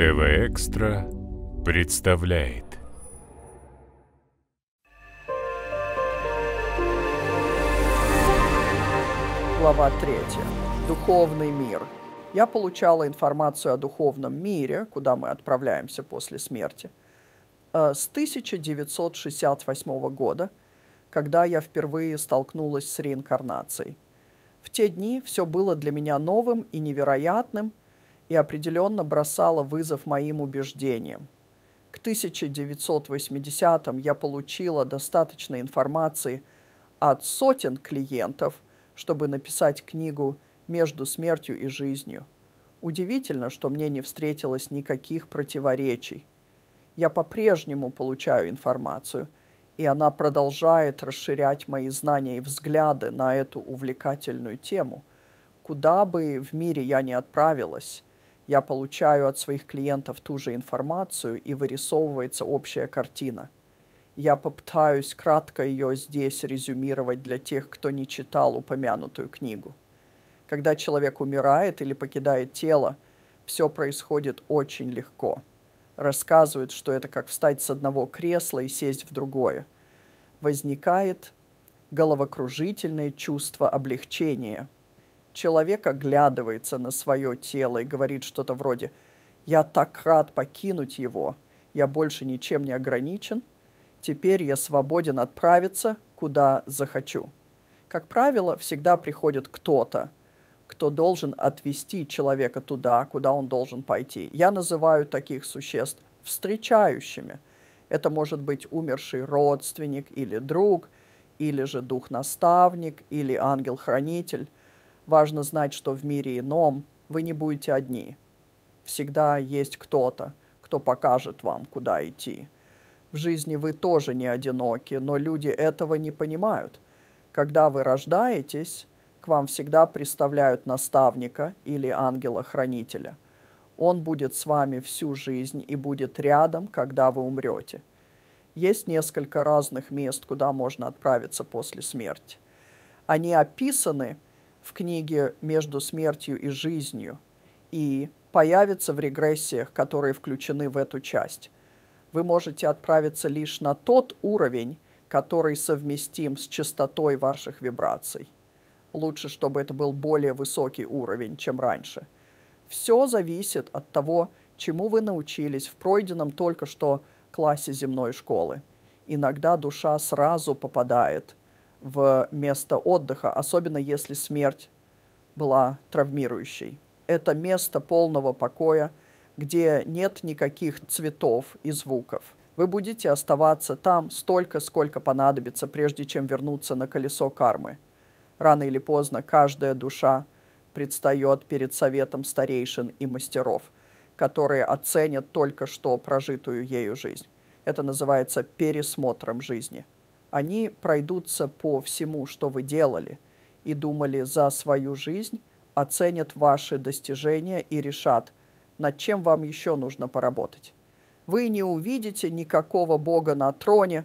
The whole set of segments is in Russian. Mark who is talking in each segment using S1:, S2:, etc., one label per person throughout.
S1: ТВ Экстра представляет. Глава третья. Духовный мир. Я получала информацию о духовном мире, куда мы отправляемся после смерти, э, с 1968 года, когда я впервые столкнулась с реинкарнацией. В те дни все было для меня новым и невероятным, и определенно бросала вызов моим убеждениям. К 1980-м я получила достаточно информации от сотен клиентов, чтобы написать книгу «Между смертью и жизнью». Удивительно, что мне не встретилось никаких противоречий. Я по-прежнему получаю информацию, и она продолжает расширять мои знания и взгляды на эту увлекательную тему. Куда бы в мире я ни отправилась, я получаю от своих клиентов ту же информацию и вырисовывается общая картина. Я попытаюсь кратко ее здесь резюмировать для тех, кто не читал упомянутую книгу. Когда человек умирает или покидает тело, все происходит очень легко. Рассказывают, что это как встать с одного кресла и сесть в другое. Возникает головокружительное чувство облегчения – человек оглядывается на свое тело и говорит что-то вроде «Я так рад покинуть его, я больше ничем не ограничен, теперь я свободен отправиться, куда захочу». Как правило, всегда приходит кто-то, кто должен отвести человека туда, куда он должен пойти. Я называю таких существ встречающими. Это может быть умерший родственник или друг, или же дух-наставник, или ангел-хранитель – Важно знать, что в мире ином вы не будете одни. Всегда есть кто-то, кто покажет вам, куда идти. В жизни вы тоже не одиноки, но люди этого не понимают. Когда вы рождаетесь, к вам всегда представляют наставника или ангела-хранителя. Он будет с вами всю жизнь и будет рядом, когда вы умрете. Есть несколько разных мест, куда можно отправиться после смерти. Они описаны – в книге «Между смертью и жизнью» и появится в регрессиях, которые включены в эту часть. Вы можете отправиться лишь на тот уровень, который совместим с частотой ваших вибраций. Лучше, чтобы это был более высокий уровень, чем раньше. Все зависит от того, чему вы научились в пройденном только что классе земной школы. Иногда душа сразу попадает – в место отдыха, особенно если смерть была травмирующей. Это место полного покоя, где нет никаких цветов и звуков. Вы будете оставаться там столько, сколько понадобится, прежде чем вернуться на колесо кармы. Рано или поздно каждая душа предстает перед советом старейшин и мастеров, которые оценят только что прожитую ею жизнь. Это называется пересмотром жизни они пройдутся по всему, что вы делали и думали за свою жизнь, оценят ваши достижения и решат, над чем вам еще нужно поработать. Вы не увидите никакого Бога на троне,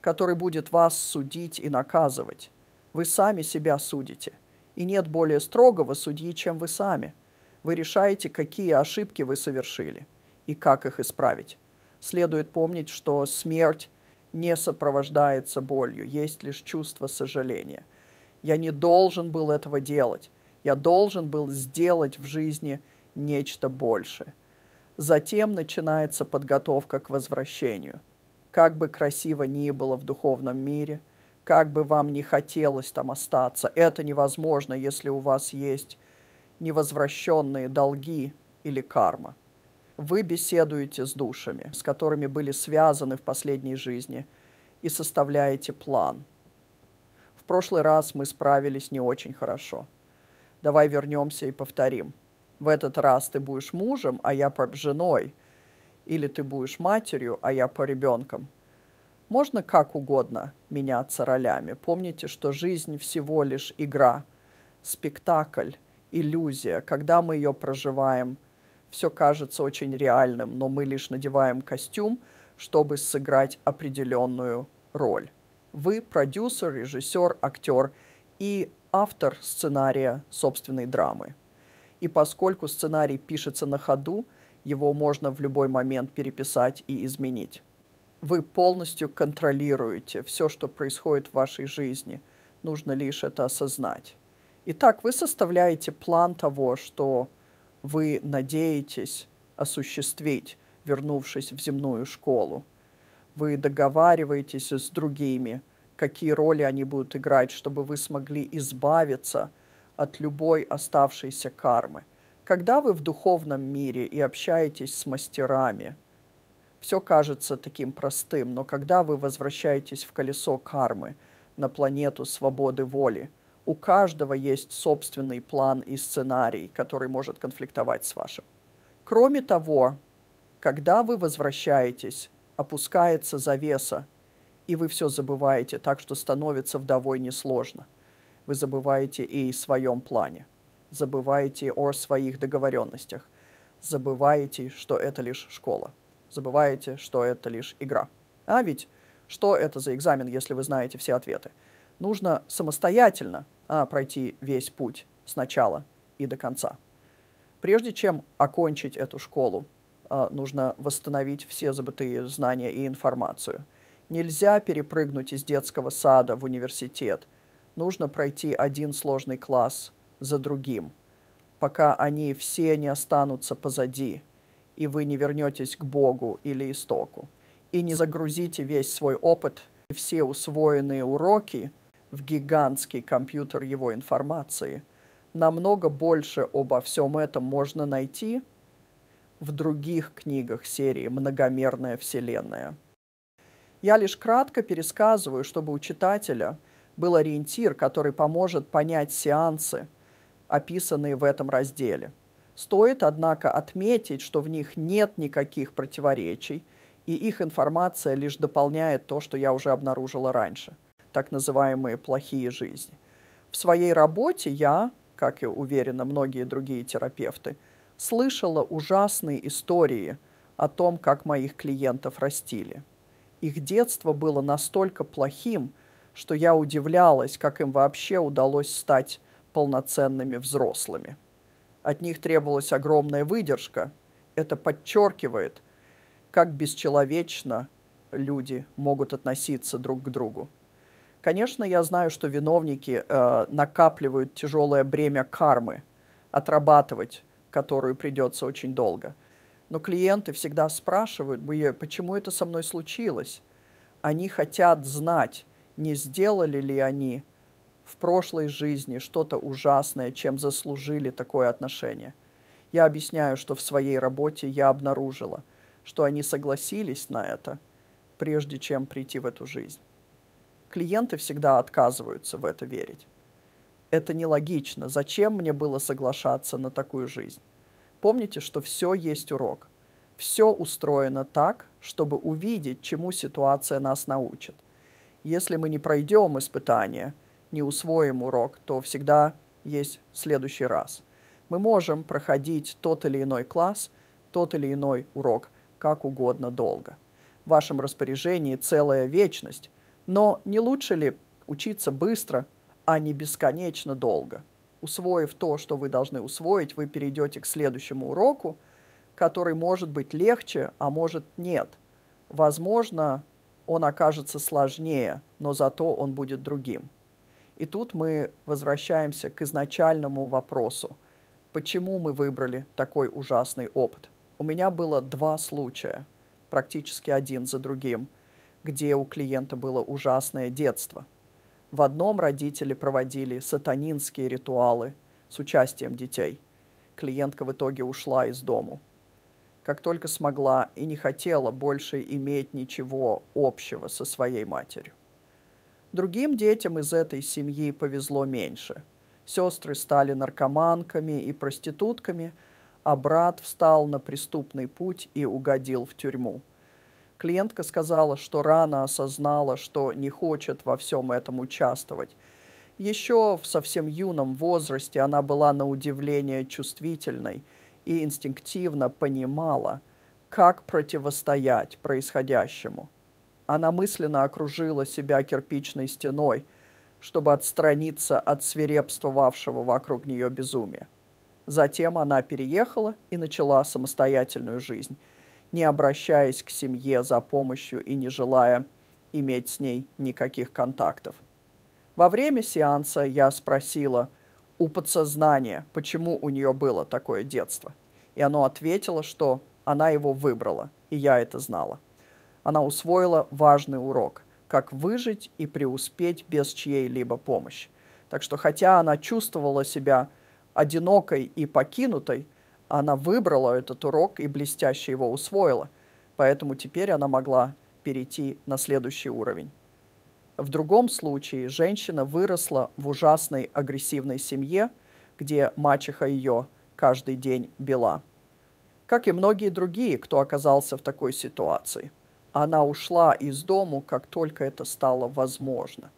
S1: который будет вас судить и наказывать. Вы сами себя судите. И нет более строгого судьи, чем вы сами. Вы решаете, какие ошибки вы совершили и как их исправить. Следует помнить, что смерть не сопровождается болью, есть лишь чувство сожаления. Я не должен был этого делать. Я должен был сделать в жизни нечто большее. Затем начинается подготовка к возвращению. Как бы красиво ни было в духовном мире, как бы вам не хотелось там остаться, это невозможно, если у вас есть невозвращенные долги или карма вы беседуете с душами, с которыми были связаны в последней жизни, и составляете план. В прошлый раз мы справились не очень хорошо. Давай вернемся и повторим. В этот раз ты будешь мужем, а я по женой. Или ты будешь матерью, а я по ребенкам. Можно как угодно меняться ролями. Помните, что жизнь всего лишь игра, спектакль, иллюзия. Когда мы ее проживаем – все кажется очень реальным, но мы лишь надеваем костюм, чтобы сыграть определенную роль. Вы продюсер, режиссер, актер и автор сценария собственной драмы. И поскольку сценарий пишется на ходу, его можно в любой момент переписать и изменить. Вы полностью контролируете все, что происходит в вашей жизни. Нужно лишь это осознать. Итак, вы составляете план того, что вы надеетесь осуществить, вернувшись в земную школу. Вы договариваетесь с другими, какие роли они будут играть, чтобы вы смогли избавиться от любой оставшейся кармы. Когда вы в духовном мире и общаетесь с мастерами, все кажется таким простым, но когда вы возвращаетесь в колесо кармы, на планету свободы воли – у каждого есть собственный план и сценарий, который может конфликтовать с вашим. Кроме того, когда вы возвращаетесь, опускается завеса, и вы все забываете, так что становится вдовой несложно. Вы забываете и о своем плане, забываете о своих договоренностях, забываете, что это лишь школа, забываете, что это лишь игра. А ведь что это за экзамен, если вы знаете все ответы? Нужно самостоятельно а пройти весь путь сначала и до конца. Прежде чем окончить эту школу, а, нужно восстановить все забытые знания и информацию. Нельзя перепрыгнуть из детского сада в университет. Нужно пройти один сложный класс за другим, пока они все не останутся позади, и вы не вернетесь к Богу или истоку, и не загрузите весь свой опыт, все усвоенные уроки – в гигантский компьютер его информации. Намного больше обо всем этом можно найти в других книгах серии «Многомерная вселенная». Я лишь кратко пересказываю, чтобы у читателя был ориентир, который поможет понять сеансы, описанные в этом разделе. Стоит, однако, отметить, что в них нет никаких противоречий, и их информация лишь дополняет то, что я уже обнаружила раньше – так называемые плохие жизни. В своей работе я, как и уверенно многие другие терапевты, слышала ужасные истории о том, как моих клиентов растили. Их детство было настолько плохим, что я удивлялась, как им вообще удалось стать полноценными взрослыми. От них требовалась огромная выдержка. Это подчеркивает, как бесчеловечно люди могут относиться друг к другу. Конечно, я знаю, что виновники э, накапливают тяжелое бремя кармы, отрабатывать, которую придется очень долго. Но клиенты всегда спрашивают, почему это со мной случилось. Они хотят знать, не сделали ли они в прошлой жизни что-то ужасное, чем заслужили такое отношение. Я объясняю, что в своей работе я обнаружила, что они согласились на это, прежде чем прийти в эту жизнь клиенты всегда отказываются в это верить. Это нелогично. Зачем мне было соглашаться на такую жизнь? Помните, что все есть урок. Все устроено так, чтобы увидеть, чему ситуация нас научит. Если мы не пройдем испытание, не усвоим урок, то всегда есть следующий раз. Мы можем проходить тот или иной класс, тот или иной урок как угодно долго. В вашем распоряжении целая вечность – но не лучше ли учиться быстро, а не бесконечно долго? Усвоив то, что вы должны усвоить, вы перейдете к следующему уроку, который может быть легче, а может нет. Возможно, он окажется сложнее, но зато он будет другим. И тут мы возвращаемся к изначальному вопросу. Почему мы выбрали такой ужасный опыт? У меня было два случая, практически один за другим – где у клиента было ужасное детство. В одном родители проводили сатанинские ритуалы с участием детей. Клиентка в итоге ушла из дому. Как только смогла и не хотела больше иметь ничего общего со своей матерью. Другим детям из этой семьи повезло меньше. Сестры стали наркоманками и проститутками, а брат встал на преступный путь и угодил в тюрьму. Клиентка сказала, что рано осознала, что не хочет во всем этом участвовать. Еще в совсем юном возрасте она была на удивление чувствительной и инстинктивно понимала, как противостоять происходящему. Она мысленно окружила себя кирпичной стеной, чтобы отстраниться от свирепствовавшего вокруг нее безумия. Затем она переехала и начала самостоятельную жизнь – не обращаясь к семье за помощью и не желая иметь с ней никаких контактов. Во время сеанса я спросила у подсознания, почему у нее было такое детство. И оно ответило, что она его выбрала, и я это знала. Она усвоила важный урок, как выжить и преуспеть без чьей-либо помощи. Так что хотя она чувствовала себя одинокой и покинутой, она выбрала этот урок и блестяще его усвоила. Поэтому теперь она могла перейти на следующий уровень. В другом случае женщина выросла в ужасной агрессивной семье, где мачеха ее каждый день била. Как и многие другие, кто оказался в такой ситуации. Она ушла из дому, как только это стало возможно.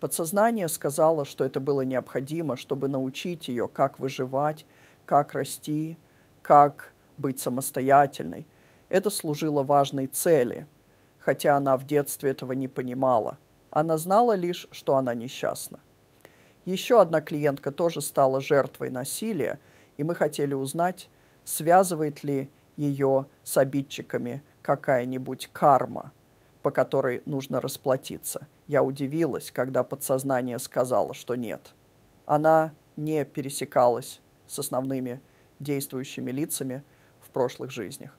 S1: Подсознание сказало, что это было необходимо, чтобы научить ее, как выживать, как расти, как быть самостоятельной. Это служило важной цели, хотя она в детстве этого не понимала. Она знала лишь, что она несчастна. Еще одна клиентка тоже стала жертвой насилия, и мы хотели узнать, связывает ли ее с обидчиками какая-нибудь карма, по которой нужно расплатиться. Я удивилась, когда подсознание сказало, что нет. Она не пересекалась с основными действующими лицами в прошлых жизнях.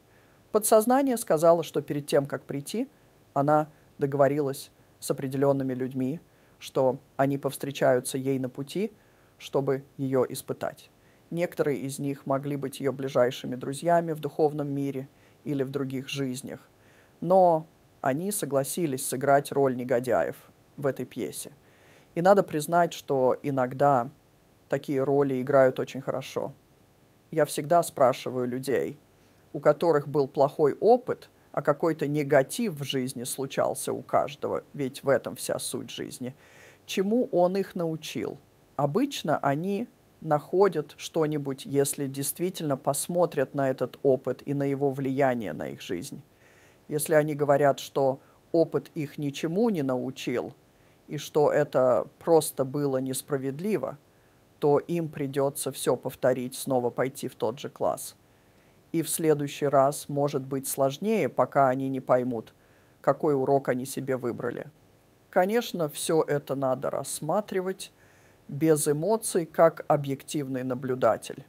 S1: Подсознание сказало, что перед тем, как прийти, она договорилась с определенными людьми, что они повстречаются ей на пути, чтобы ее испытать. Некоторые из них могли быть ее ближайшими друзьями в духовном мире или в других жизнях. Но они согласились сыграть роль негодяев в этой пьесе. И надо признать, что иногда такие роли играют очень хорошо. Я всегда спрашиваю людей, у которых был плохой опыт, а какой-то негатив в жизни случался у каждого, ведь в этом вся суть жизни, чему он их научил. Обычно они находят что-нибудь, если действительно посмотрят на этот опыт и на его влияние на их жизнь. Если они говорят, что опыт их ничему не научил, и что это просто было несправедливо – что им придется все повторить, снова пойти в тот же класс. И в следующий раз может быть сложнее, пока они не поймут, какой урок они себе выбрали. Конечно, все это надо рассматривать без эмоций, как объективный наблюдатель.